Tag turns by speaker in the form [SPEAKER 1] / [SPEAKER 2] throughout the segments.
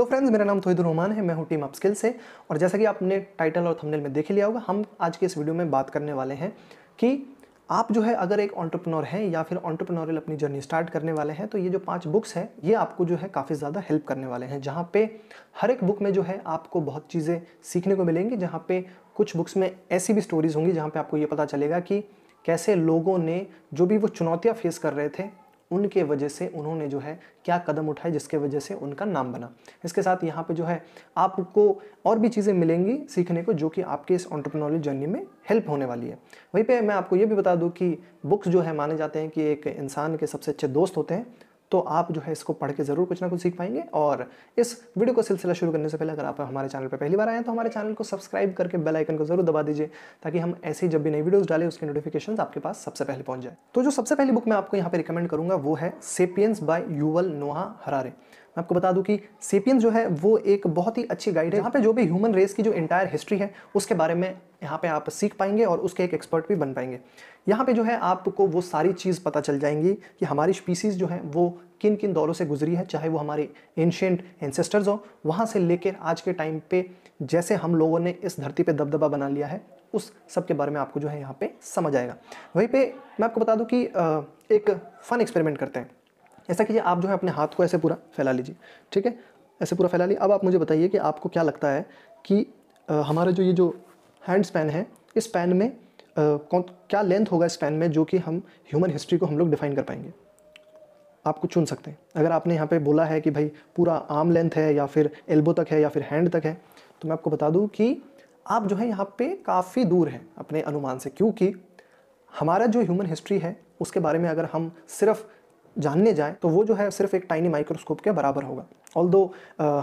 [SPEAKER 1] Hello friends मेरा नाम थोहिदुर रहमान है मैं हूँ टीम अपस्किल से और जैसा कि आपने टाइटल और थंबनेल में देख लिया होगा हम आज के इस वीडियो में बात करने वाले हैं कि आप जो है अगर एक ऑन्टरप्रनोर हैं या फिर ऑन्टरप्रनोरियल अपनी जर्नी स्टार्ट करने वाले हैं तो ये जो पांच बुक्स हैं ये आपको जो है काफ़ी ज़्यादा हेल्प करने वाले हैं जहाँ पे हर एक बुक में जो है आपको बहुत चीज़ें सीखने को मिलेंगी जहाँ पे कुछ बुक्स में ऐसी भी स्टोरीज़ होंगी जहाँ पे आपको ये पता चलेगा कि कैसे लोगों ने जो भी वो चुनौतियाँ फेस कर रहे थे उनके वजह से उन्होंने जो है क्या कदम उठाए जिसके वजह से उनका नाम बना इसके साथ यहाँ पे जो है आपको और भी चीज़ें मिलेंगी सीखने को जो कि आपके इस ऑन्टरप्रनोरल जर्नी में हेल्प होने वाली है वहीं पे मैं आपको ये भी बता दूँ कि बुक्स जो है माने जाते हैं कि एक इंसान के सबसे अच्छे दोस्त होते हैं तो आप जो है इसको पढ़ के ज़रूर कुछ ना कुछ सीख पाएंगे और इस वीडियो का सिलसिला शुरू करने से पहले अगर आप हमारे चैनल पर पहली बार आए हैं तो हमारे चैनल को सब्सक्राइब करके बेल आइकन को जरूर दबा दीजिए ताकि हम ऐसी जब भी नई वीडियोस डालें उसके नोटिफिकेशन आपके पास सबसे पहले पहुंच जाए तो जो सबसे पहली बुक मैं आपको यहाँ पे रिकमेंड करूँगा वो है Sapiens by Yuval Noah Harari आपको बता दूं कि सेपियंस जो है वो एक बहुत ही अच्छी गाइड है यहाँ पे जो भी ह्यूमन रेस की जो इंटायर हिस्ट्री है उसके बारे में यहाँ पे आप सीख पाएंगे और उसके एक एक्सपर्ट भी बन पाएंगे यहाँ पे जो है आपको वो सारी चीज़ पता चल जाएंगी कि हमारी स्पीसीज़ जो है वो किन किन दौरों से गुजरी है चाहे वो हमारे एंशेंट एंसेस्टर्स हो वहाँ से लेकर आज के टाइम पे जैसे हम लोगों ने इस धरती पे दबदबा बना लिया है उस सब के बारे में आपको जो है यहाँ पे समझ आएगा वहीं पे मैं आपको बता दूँ कि एक फ़न एक्सपेरिमेंट करते हैं ऐसा कीजिए आप जो है अपने हाथ को ऐसे पूरा फैला लीजिए ठीक है ऐसे पूरा फैला लिए अब आप मुझे बताइए कि आपको क्या लगता है कि हमारा जो ये जो हैंड स्पैन है इस पैन में कौन क्या लेंथ होगा इस पैन में जो कि हम ह्यूमन हिस्ट्री को हम लोग डिफाइन कर पाएंगे आपको चुन सकते हैं अगर आपने यहाँ पे बोला है कि भाई पूरा आर्म लेंथ है या फिर एल्बो तक है या फिर हैंड तक है तो मैं आपको बता दूँ कि आप जो है यहाँ पे काफ़ी दूर हैं अपने अनुमान से क्योंकि हमारा जो ह्यूमन हिस्ट्री है उसके बारे में अगर हम सिर्फ जानने जाएँ तो वो जो है सिर्फ एक टाइनी माइक्रोस्कोप के बराबर होगा ऑल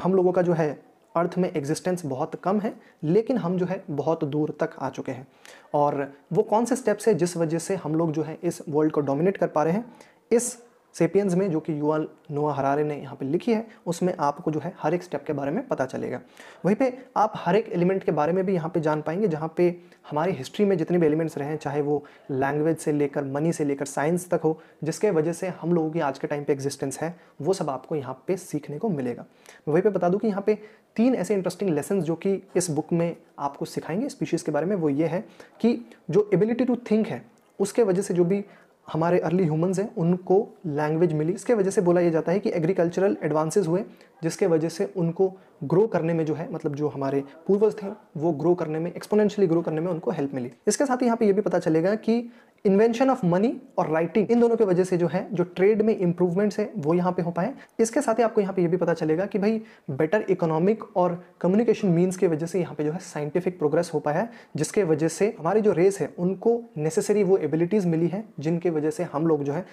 [SPEAKER 1] हम लोगों का जो है अर्थ में एग्जिस्टेंस बहुत कम है लेकिन हम जो है बहुत दूर तक आ चुके हैं और वो कौन से स्टेप्स है जिस वजह से हम लोग जो है इस वर्ल्ड को डोमिनेट कर पा रहे हैं इस सेपियंस में जो कि यूआल नोआ हरारे ने यहाँ पे लिखी है उसमें आपको जो है हर एक स्टेप के बारे में पता चलेगा वहीं पे आप हर एक एलिमेंट के बारे में भी यहाँ पे जान पाएंगे जहाँ पे हमारी हिस्ट्री में जितने भी एलिमेंट्स रहे हैं चाहे वो लैंग्वेज से लेकर मनी से लेकर साइंस तक हो जिसके वजह से हम लोगों की आज के टाइम पर एग्जिस्टेंस है वो सब आपको यहाँ पर सीखने को मिलेगा वहीं पर बता दूँ कि यहाँ पर तीन ऐसे इंटरेस्टिंग लेसन जो कि इस बुक में आपको सिखाएंगे स्पीशीज़ के बारे में वो ये है कि जो एबिलिटी टू थिंक है उसके वजह से जो भी हमारे अर्ली ह्यूमंस हैं उनको लैंग्वेज मिली इसके वजह से बोला यह जाता है कि एग्रीकल्चरल एडवांसेस हुए जिसके वजह से उनको ग्रो करने में जो है मतलब जो हमारे पूर्वज थे वो ग्रो करने में एक्सपोनेंशियली ग्रो करने में उनको हेल्प मिली इसके साथ ही यहाँ पे ये भी पता चलेगा कि इन्वेंशन ऑफ मनी और राइटिंग इन दोनों की वजह से जो है जो ट्रेड में इंप्रूवमेंट्स है वो यहाँ पे हो पाए इसके साथ ही आपको यहाँ पे ये भी पता चलेगा कि भाई बेटर इकोनॉमिक और कम्युनिकेशन मीन्स की वजह से यहाँ पे जो है साइंटिफिक प्रोग्रेस हो पाया है जिसके वजह से हमारी जो रेस है उनको नेसेसरी वो एबिलिटीज़ मिली है जिनके वजह से हम लोग जो है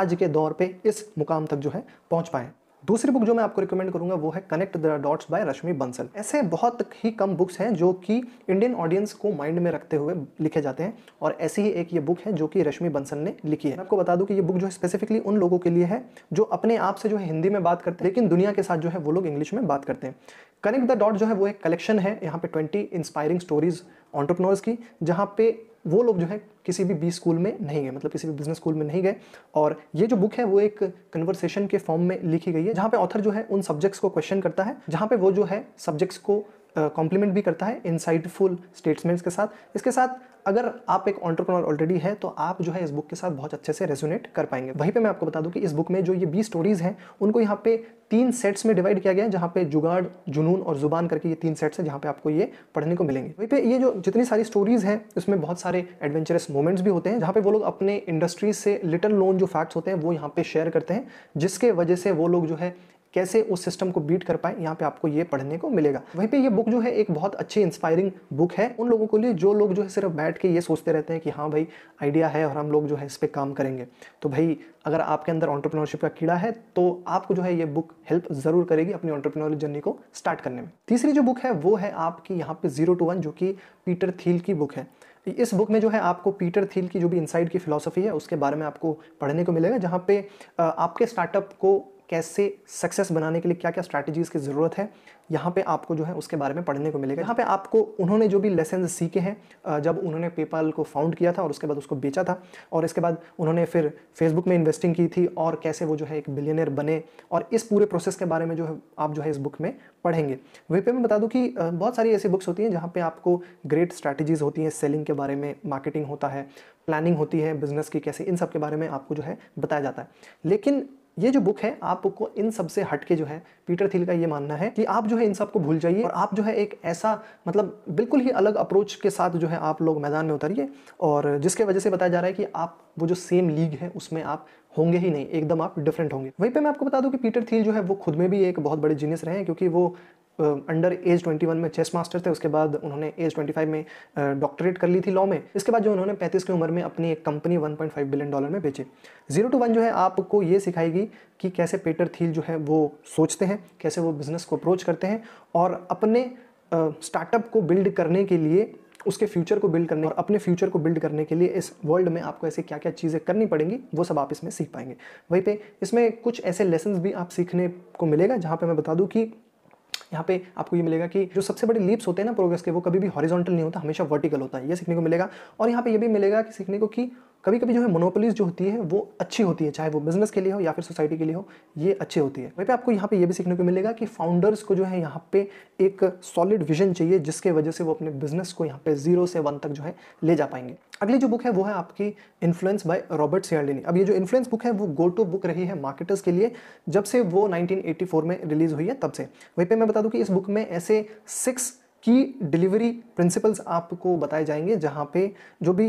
[SPEAKER 1] आज के दौर पर इस मुकाम तक जो है पहुँच पाए दूसरी बुक जो मैं आपको रिकमेंड करूंगा वो है connect the dots by Rashmi Bansal ऐसे बहुत ही कम बुक्स हैं जो कि इंडियन ऑडियंस को माइंड में रखते हुए लिखे जाते हैं और ऐसी ही एक ये बुक है जो कि रश्मि बंसल ने लिखी है मैं आपको बता दूं कि ये बुक जो है स्पेसिफिकली उन लोगों के लिए है जो अपने आप से जो है हिंदी में बात करते हैं लेकिन दुनिया के साथ जो है वो लोग इंग्लिश में बात करते हैं कनेक्ट द डॉट जो है वो एक कलेक्शन है यहाँ पे ट्वेंटी इंस्पायरिंग स्टोरीज ऑन्टरप्रनोर्स की जहाँ पे वो लोग जो है किसी भी बी स्कूल में नहीं गए मतलब किसी भी बिजनेस स्कूल में नहीं गए और ये जो बुक है वो एक कन्वर्सेशन के फॉर्म में लिखी गई है जहाँ पे ऑथर जो है उन सब्जेक्ट्स को क्वेश्चन करता है जहाँ पे वो जो है सब्जेक्ट्स को कॉम्प्लीमेंट भी करता है इनसाइटफुल स्टेटमेंट्स के साथ इसके साथ अगर आप एक ऑन्टरप्रनर ऑलरेडी है तो आप जो है इस बुक के साथ बहुत अच्छे से रेजोनेट कर पाएंगे वहीं पे मैं आपको बता दूं कि इस बुक में जो ये बीस स्टोरीज़ हैं उनको यहाँ पे तीन सेट्स में डिवाइड किया गया है जहाँ पे जुगाड़ जुनून और जुबान करके ये तीन सेट्स हैं जहाँ पे आपको ये पढ़ने को मिलेंगे वहीं पे ये जो जितनी सारी स्टोरीज़ हैं उसमें बहुत सारे एडवेंचरस मोमेंट्स भी होते हैं जहाँ पे वो लोग अपने इंडस्ट्रीज से लिटल नोन जो फैक्ट्स होते हैं वो यहाँ पे शेयर करते हैं जिसके वजह से वो लोग जो है कैसे उस सिस्टम को बीट कर पाए यहाँ पे आपको ये पढ़ने को मिलेगा वहीं पे ये बुक जो है एक बहुत अच्छी इंस्पायरिंग बुक है उन लोगों के लिए जो लोग जो है सिर्फ बैठ के ये सोचते रहते हैं कि हाँ भाई आइडिया है और हम लोग जो है इस पर काम करेंगे तो भाई अगर आपके अंदर ऑन्टरप्रनोरशिप का कीड़ा है तो आपको जो है ये बुक हेल्प ज़रूर करेगी अपनी ऑन्टरप्रीनोर जर्नी को स्टार्ट करने में तीसरी जो बुक है वो है आपकी यहाँ पे जीरो टू वन जो कि पीटर थील की बुक है इस बुक में जो है आपको पीटर थील की जो भी इनसाइड की फिलॉसफी है उसके बारे में आपको पढ़ने को मिलेगा जहाँ पे आपके स्टार्टअप को कैसे सक्सेस बनाने के लिए क्या क्या स्ट्रैटेजीज़ की ज़रूरत है यहाँ पे आपको जो है उसके बारे में पढ़ने को मिलेगा यहाँ पे आपको उन्होंने जो भी लेसन सीखे हैं जब उन्होंने पेपाल को फाउंड किया था और उसके बाद उसको बेचा था और इसके बाद उन्होंने फिर फेसबुक में इन्वेस्टिंग की थी और कैसे वो जो है एक बिलियनियर बने और इस पूरे प्रोसेस के बारे में जो है आप जो है इस बुक में पढ़ेंगे वहीं पर मैं बता दूँ कि बहुत सारी ऐसी बुक्स होती हैं जहाँ पर आपको ग्रेट स्ट्रैटेजीज़ होती हैं सेलिंग के बारे में मार्केटिंग होता है प्लानिंग होती है बिजनेस की कैसे इन सब के बारे में आपको जो है बताया जाता है लेकिन ये जो बुक है आपको इन सब से जो है पीटर थिल का ये मानना है कि आप जो है इन सब को भूल जाइए और आप जो है एक ऐसा मतलब बिल्कुल ही अलग अप्रोच के साथ जो है आप लोग मैदान में उतरिए और जिसके वजह से बताया जा रहा है कि आप वो जो सेम लीग है उसमें आप होंगे ही नहीं एकदम आप डिफरेंट होंगे वहीं पे मैं आपको बता दूं कि पीटर थील जो है वो खुद में भी एक बहुत बड़े जीनियस रहे हैं क्योंकि वो अंडर एज 21 में चेस मास्टर थे उसके बाद उन्होंने एज 25 में डॉक्टरेट कर ली थी लॉ में इसके बाद जो उन्होंने 35 की उम्र में अपनी एक कंपनी 1.5 बिलियन डॉलर में बेचे जीरो टू वन जो है आपको ये सिखाएगी कि कैसे पेटर थील जो है वो सोचते हैं कैसे वो बिज़नेस को अप्रोच करते हैं और अपने स्टार्टअप को बिल्ड करने के लिए उसके फ्यूचर को बिल्ड करने और अपने फ्यूचर को बिल्ड करने के लिए इस वर्ल्ड में आपको ऐसे क्या क्या चीज़ें करनी पड़ेंगी वो सब आप इसमें सीख पाएंगे वहीं पे इसमें कुछ ऐसे लेसन भी आप सीखने को मिलेगा जहाँ पे मैं बता दूँ कि यहाँ पे आपको ये मिलेगा कि जो सबसे बड़े लीप्स होते हैं ना प्रोग्रेस के वो कभी भी हॉरिजॉन्टल नहीं होता हमेशा वर्टिकल होता है ये सीखने को मिलेगा और यहाँ पे ये भी मिलेगा कि सीखने को कि कभी कभी जो है मोनोपोलीज जो होती है वो अच्छी होती है चाहे वो बिजनेस के लिए हो या फिर सोसाइटी के लिए हो ये अच्छी होती है वहीं पे आपको यहाँ पे ये भी सीखने को मिलेगा कि फाउंडर्स को जो है यहाँ पे एक सॉलिड विजन चाहिए जिसके वजह से वो अपने बिजनेस को यहाँ पे जीरो से वन तक जो है ले जा पाएंगे अगली जो बुक है वो है आपकी इन्फ्लुएंस बाय रॉबर्ट सियालिनी अब ये जो इन्फ्लुएंस बुक है वो गो टू बुक रही है मार्केटर्स के लिए जब से वो नाइनटीन में रिलीज हुई है तब से वहीं पे मैं बता दूँ कि इस बुक में ऐसे सिक्स की डिलीवरी प्रिंसिपल्स आपको बताए जाएंगे जहाँ पे जो भी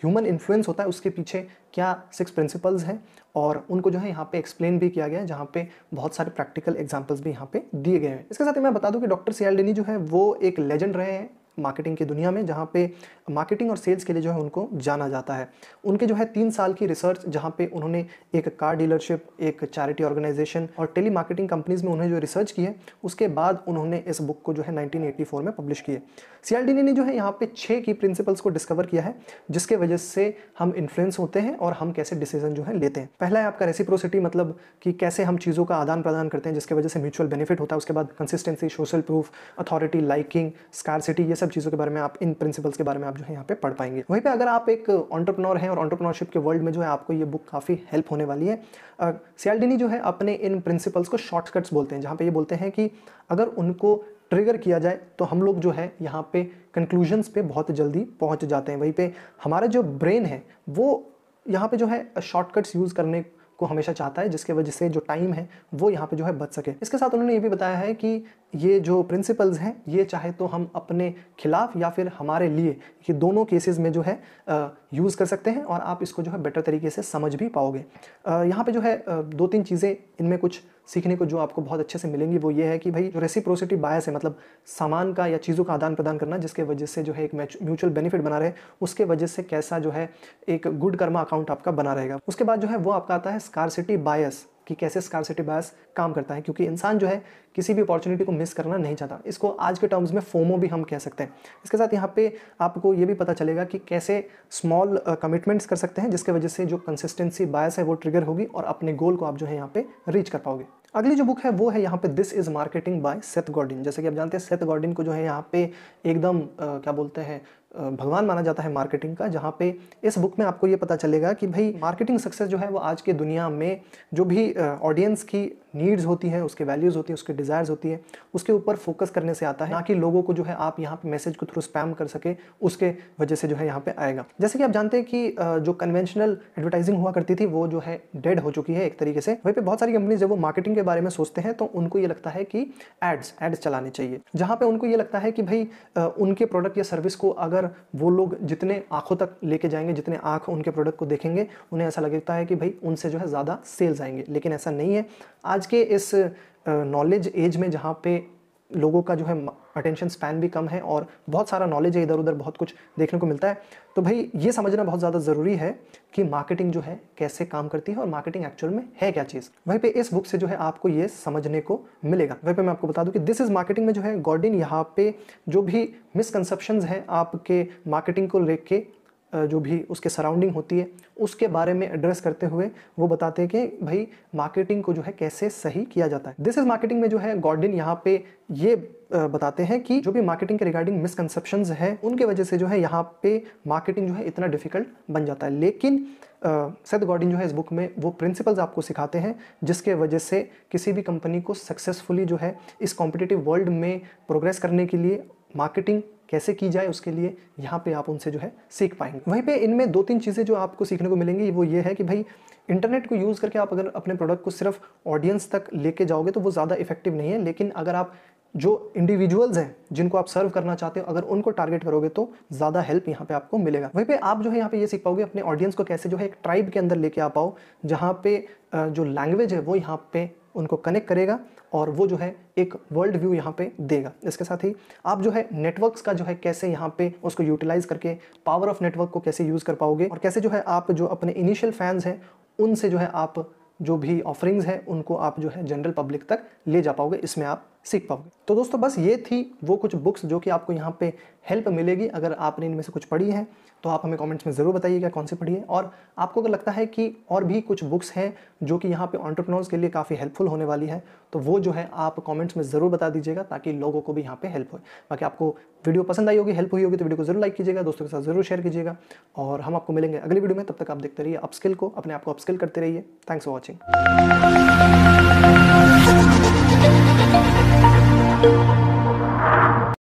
[SPEAKER 1] ह्यूमन इन्फ्लुएंस होता है उसके पीछे क्या सिक्स प्रिंसिपल्स हैं और उनको जो है यहाँ पे एक्सप्लेन भी किया गया है जहाँ पे बहुत सारे प्रैक्टिकल एग्जाम्पल्स भी यहाँ पे दिए गए हैं इसके साथ ही मैं बता दूँ कि डॉक्टर सियालडेनी जो है वो एक लेजेंड रहे हैं मार्केटिंग की दुनिया में जहाँ पे मार्केटिंग और सेल्स के लिए जो है उनको जाना जाता है उनके जो है तीन साल की रिसर्च जहाँ पे उन्होंने एक कार डीलरशिप एक चैरिटी ऑर्गेनाइजेशन और टेली मार्केटिंग कंपनीज में उन्हें जो रिसर्च की है उसके बाद उन्होंने इस बुक को जो है 1984 में पब्लिश किए सी ने जो है यहाँ पे छः की प्रिंसिपल्स को डिस्कवर किया है जिसके वजह से हम इन्फ्लुएंस होते हैं और हम कैसे डिसीजन जो है लेते हैं पहला है आपका रेसिप्रोसिटी मतलब कि कैसे हम चीज़ों का आदान प्रदान करते हैं जिसके वजह से म्यूचुअल बेनिफिट होता है उसके बाद consistency social proof authority liking scarcity ये सब सब चीज़ों के बारे में आप इन प्रिंसिपल्स के बारे में आप जो है यहाँ पे पढ़ पाएंगे वहीं पे अगर आप एक ऑन्टरप्रनोर हैं और ऑन्टरप्रनोरशिप के वर्ल्ड में जो है आपको ये बुक काफ़ी हेल्प होने वाली है सियालडिनी जो है अपने इन प्रिंसिपल्स को शॉर्टकट्स बोलते हैं जहाँ पे ये बोलते हैं कि अगर उनको ट्रिगर किया जाए तो हम लोग जो है यहाँ पे कंक्लूजन्स पे बहुत जल्दी पहुँच जाते हैं वहीं पे हमारा जो ब्रेन है वो यहाँ पे जो है शॉर्टकट्स यूज़ करने को हमेशा चाहता है जिसके वजह से जो टाइम है वो यहाँ पे जो है बच सके इसके साथ उन्होंने ये भी बताया है कि ये जो प्रिंसिपल्स हैं ये चाहे तो हम अपने खिलाफ या फिर हमारे लिए ये दोनों केसेस में जो है यूज़ कर सकते हैं और आप इसको जो है बेटर तरीके से समझ भी पाओगे यहाँ पर जो है दो तीन चीज़ें इनमें कुछ सीखने को जो आपको बहुत अच्छे से मिलेंगी वो ये है कि भाई जो रेसिप्रोसिटी बायस है मतलब सामान का या चीज़ों का आदान प्रदान करना जिसके वजह से जो है एक म्यूचुअल बेनिफिट बना रहे उसके वजह से कैसा जो है एक गुड कर्मा अकाउंट आपका बना रहेगा उसके बाद जो है वो आपका आता है स्कारसिटी बायस कि कैसे स्कारसिटी बायस काम करता है क्योंकि इंसान जो है किसी भी अपॉर्चुनिटी को मिस करना नहीं चाहता इसको आज के टर्म्स में फोमो भी हम कह सकते हैं इसके साथ यहाँ पे आपको ये भी पता चलेगा कि कैसे स्मॉल कमिटमेंट्स कर सकते हैं जिसके वजह से जो कंसिस्टेंसी बायस है वो ट्रिगर होगी और अपने गोल को आप जो है यहाँ पे रीच कर पाओगे अगली जो बुक है वो है यहाँ पे this is marketing by Seth Godin जैसे कि आप जानते हैं सेथ गॉर्डिन को जो है यहाँ पे एकदम क्या बोलते हैं भगवान माना जाता है मार्केटिंग का जहाँ पे इस बुक में आपको ये पता चलेगा कि भाई मार्केटिंग सक्सेस जो है वो आज के दुनिया में जो भी ऑडियंस की नीड्स होती है उसके वैल्यूज़ होती है उसके डिज़ायर्स होती है उसके ऊपर फोकस करने से आता है ना कि लोगों को जो है आप यहाँ पे मैसेज को थ्रू स्पैम कर सके उसके वजह से जो है यहाँ पे आएगा जैसे कि आप जानते हैं कि जो कन्वेंशनल एडवर्टाइजिंग हुआ करती थी वो जो है डेड हो चुकी है एक तरीके से वहीं पर बहुत सारी कंपनीज जब वो मार्केटिंग के बारे में सोचते हैं तो उनको ये लगता है कि एड्स एड्स चलाने चाहिए जहाँ पर उनको ये लगता है कि भाई उनके प्रोडक्ट या सर्विस को अगर वो लोग जितने आँखों तक लेके जाएंगे जितने आँख उनके प्रोडक्ट को देखेंगे उन्हें ऐसा लगता है कि भाई उनसे जो है ज़्यादा सेल्स आएंगे लेकिन ऐसा नहीं है आज के इस नॉलेज एज में जहाँ पे लोगों का जो है अटेंशन स्पैन भी कम है और बहुत सारा नॉलेज है इधर उधर बहुत कुछ देखने को मिलता है तो भाई ये समझना बहुत ज़्यादा ज़रूरी है कि मार्केटिंग जो है कैसे काम करती है और मार्केटिंग एक्चुअल में है क्या चीज़ वहीं पे इस बुक से जो है आपको ये समझने को मिलेगा वहीं पे मैं आपको बता दूं कि दिस इज़ मार्केटिंग में जो है गॉर्डिन यहाँ पे जो भी मिसकनसेप्शन हैं आपके मार्केटिंग को लेके जो भी उसके सराउंडिंग होती है उसके बारे में एड्रेस करते हुए वो बताते हैं कि भाई मार्केटिंग को जो है कैसे सही किया जाता है दिस इज मार्केटिंग में जो है गॉर्डिन यहाँ पे ये बताते हैं कि जो भी मार्केटिंग के रिगार्डिंग मिसकनसेप्शन है उनके वजह से जो है यहाँ पे मार्केटिंग जो है इतना डिफिकल्ट बन जाता है लेकिन सैद गॉर्डिन जो है इस बुक में वो प्रिंसिपल्स आपको सिखाते हैं जिसके वजह से किसी भी कंपनी को सक्सेसफुली जो है इस कॉम्पिटिटिव वर्ल्ड में प्रोग्रेस करने के लिए मार्केटिंग कैसे की जाए उसके लिए यहाँ पे आप उनसे जो है सीख पाएंगे वहीं पे इनमें दो तीन चीज़ें जो आपको सीखने को मिलेंगी वो ये है कि भाई इंटरनेट को यूज़ करके आप अगर अपने प्रोडक्ट को सिर्फ ऑडियंस तक लेके जाओगे तो वो ज़्यादा इफेक्टिव नहीं है लेकिन अगर आप जो इंडिविजुअल्स हैं जिनको आप सर्व करना चाहते हो अगर उनको टारगेट करोगे तो ज़्यादा हेल्प यहाँ पे आपको मिलेगा वहीं पे आप जो है यहाँ पे ये यह सीख पाओगे अपने ऑडियंस को कैसे जो है एक ट्राइब के अंदर लेके आ पाओ जहाँ पे जो लैंग्वेज है वो यहाँ पे उनको कनेक्ट करेगा और वो जो है एक वर्ल्ड व्यू यहाँ पे देगा इसके साथ ही आप जो है नेटवर्क्स का जो है कैसे यहाँ पे उसको यूटिलाइज करके पावर ऑफ नेटवर्क को कैसे यूज़ कर पाओगे और कैसे जो है आप जो अपने इनिशियल फैंस हैं उनसे जो है आप जो भी ऑफरिंग्स हैं उनको आप जो है जनरल पब्लिक तक ले जा पाओगे इसमें आप सीख पाओगे तो दोस्तों बस ये थी वो कुछ बुक्स जो कि आपको यहाँ पे हेल्प मिलेगी अगर आपने इनमें से कुछ पढ़ी है तो आप हमें कमेंट्स में ज़रूर बताइएगा कौन सी पढ़ी है और आपको अगर लगता है कि और भी कुछ बुक्स हैं जो कि यहाँ पे ऑन्टरप्रनोर्स के लिए काफ़ी हेल्पफुल होने वाली है तो वो जो है आप कमेंट्स में ज़रूर बता दीजिएगा ताकि लोगों को भी यहाँ पर हेल्प हो बाकी आपको वीडियो पसंद आई होगी हेल्प हुई होगी तो वीडियो को जरूर लाइक कीजिएगा दोस्तों के साथ जरूर शेयर कीजिएगा और हम आपको मिलेंगे अगली वीडियो में तब तक आप देखते रहिए अपस्किल को अपने आप को अपस्किल करते रहिए thanks for watching Thank you.